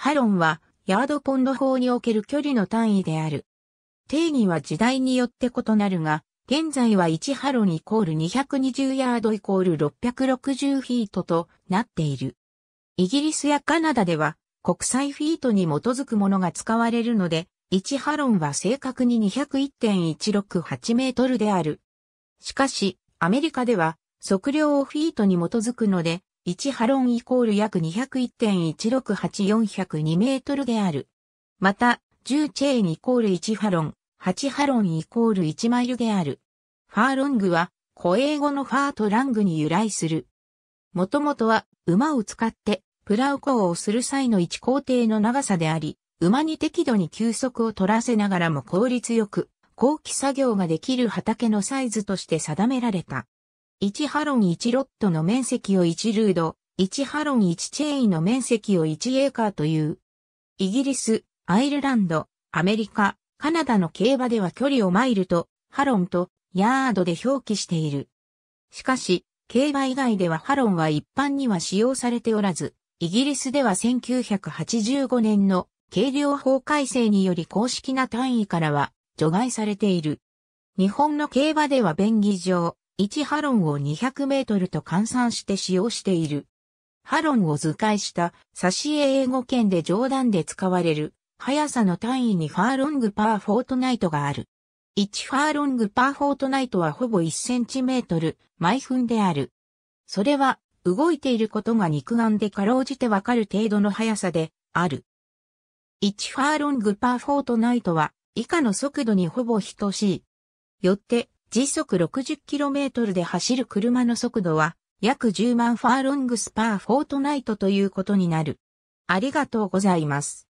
ハロンは、ヤードポンド法における距離の単位である。定義は時代によって異なるが、現在は1ハロンイコール220ヤードイコール660フィートとなっている。イギリスやカナダでは国際フィートに基づくものが使われるので、1ハロンは正確に201.168メートルである。しかし、アメリカでは測量をフィートに基づくので、1ハロンイコール約201.168402メートルである。また、10チェーンイコール1ハロン、8ハロンイコール1マイルである。ファーロングは、古英語のファーとラングに由来する。もともとは、馬を使って、プラウコをする際の1工程の長さであり、馬に適度に休息を取らせながらも効率よく、後期作業ができる畑のサイズとして定められた。1ハロン1ロットの面積を1ルード、1ハロン1チェインの面積を1エーカーという。イギリス、アイルランド、アメリカ、カナダの競馬では距離をマイルと、ハロンと、ヤードで表記している。しかし、競馬以外ではハロンは一般には使用されておらず、イギリスでは1985年の軽量法改正により公式な単位からは除外されている。日本の競馬では便宜上、1ハロンを200メートルと換算して使用している。ハロンを図解した差し絵英語圏で冗談で使われる速さの単位にファーロングパーフォートナイトがある。1ファーロングパーフォートナイトはほぼ1センチメートル毎分である。それは動いていることが肉眼でかろうじてわかる程度の速さである。1ファーロングパーフォートナイトは以下の速度にほぼ等しい。よって時速 60km で走る車の速度は約10万ファーロングスパーフォートナイトということになる。ありがとうございます。